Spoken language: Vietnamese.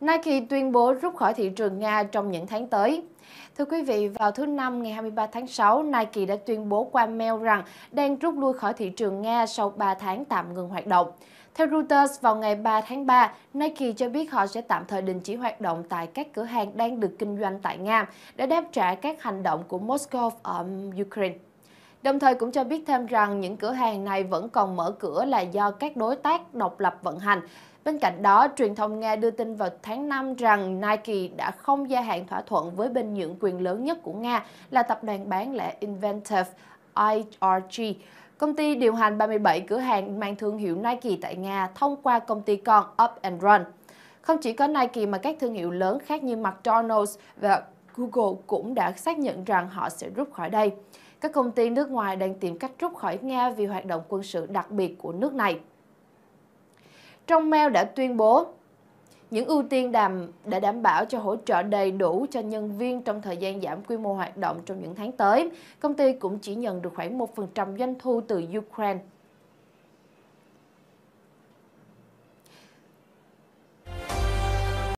Nike tuyên bố rút khỏi thị trường Nga trong những tháng tới. Thưa quý vị, vào thứ Năm ngày 23 tháng 6, Nike đã tuyên bố qua mail rằng đang rút lui khỏi thị trường Nga sau 3 tháng tạm ngừng hoạt động. Theo Reuters, vào ngày 3 tháng 3, Nike cho biết họ sẽ tạm thời đình chỉ hoạt động tại các cửa hàng đang được kinh doanh tại Nga để đáp trả các hành động của Moscow ở Ukraine. Đồng thời cũng cho biết thêm rằng những cửa hàng này vẫn còn mở cửa là do các đối tác độc lập vận hành. Bên cạnh đó, truyền thông Nga đưa tin vào tháng 5 rằng Nike đã không gia hạn thỏa thuận với bên nhượng quyền lớn nhất của Nga là tập đoàn bán lẻ Inventive IRG. Công ty điều hành 37 cửa hàng mang thương hiệu Nike tại Nga thông qua công ty con Up and Run. Không chỉ có Nike mà các thương hiệu lớn khác như McDonald's và Google cũng đã xác nhận rằng họ sẽ rút khỏi đây. Các công ty nước ngoài đang tìm cách rút khỏi Nga vì hoạt động quân sự đặc biệt của nước này. Trong mail đã tuyên bố, những ưu tiên đàm đã đảm bảo cho hỗ trợ đầy đủ cho nhân viên trong thời gian giảm quy mô hoạt động trong những tháng tới, công ty cũng chỉ nhận được khoảng 1% doanh thu từ Ukraine.